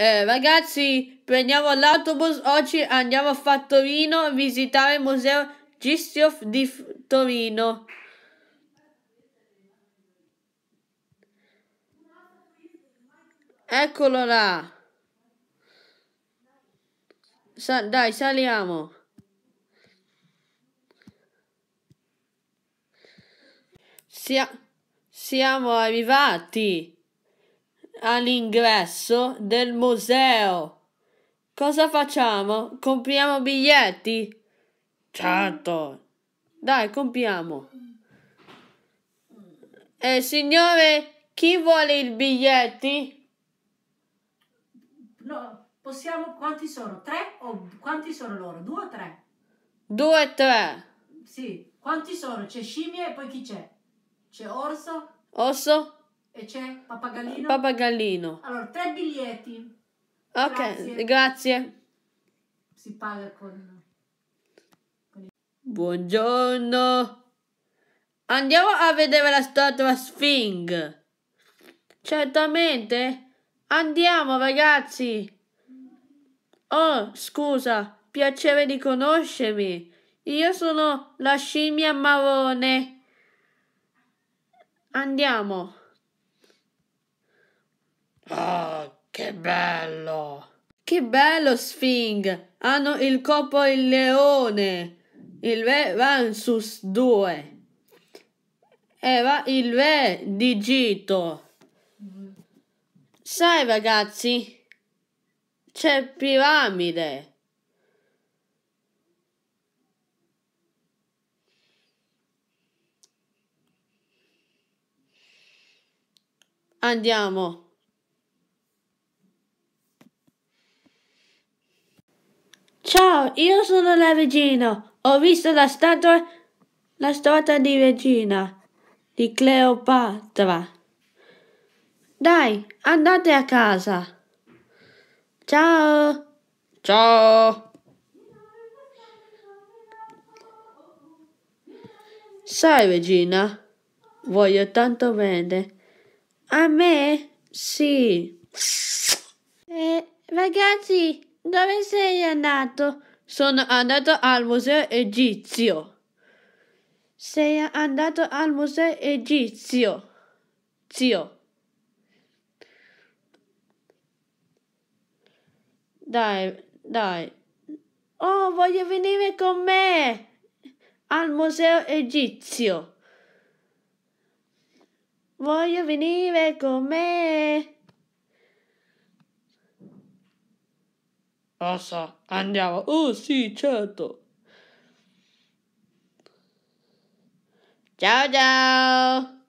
Eh, ragazzi, prendiamo l'autobus, oggi andiamo a Fattorino a visitare il museo Gistiof di F Torino. Eccolo là. Sa dai, saliamo. Sia siamo arrivati all'ingresso del museo. Cosa facciamo? Compriamo biglietti? Certo. Dai, compriamo. Eh, signore, chi vuole i biglietti? No, possiamo... Quanti sono? Tre o quanti sono loro? Due o tre? Due o tre. Sì. Quanti sono? C'è scimmia e poi chi c'è? C'è orso? Orso? E c'è Papagallino? Papagallino. Allora, tre biglietti. Ok, grazie. grazie. Si paga con... Buongiorno. Andiamo a vedere la statua Sphinx. Certamente. Andiamo, ragazzi. Oh, scusa, piacere di conoscermi. Io sono la scimmia marrone. Andiamo. Oh, che bello! Che bello, Sfing! Hanno il corpo il leone, il re Vansus 2. Era il re di Gito. Sai, ragazzi, c'è piramide. Andiamo. Ciao, io sono la regina. Ho visto la statua, la statua di regina, di Cleopatra. Dai, andate a casa. Ciao. Ciao. Sai, regina, voglio tanto bene. A me? Sì. Eh, ragazzi, dove sei andato? Sono andato al museo egizio. Sei andato al museo egizio. Zio. Dai, dai. Oh, voglio venire con me al museo egizio. Voglio venire con me. Lo so, andiamo. Oh sì, certo. Ciao ciao.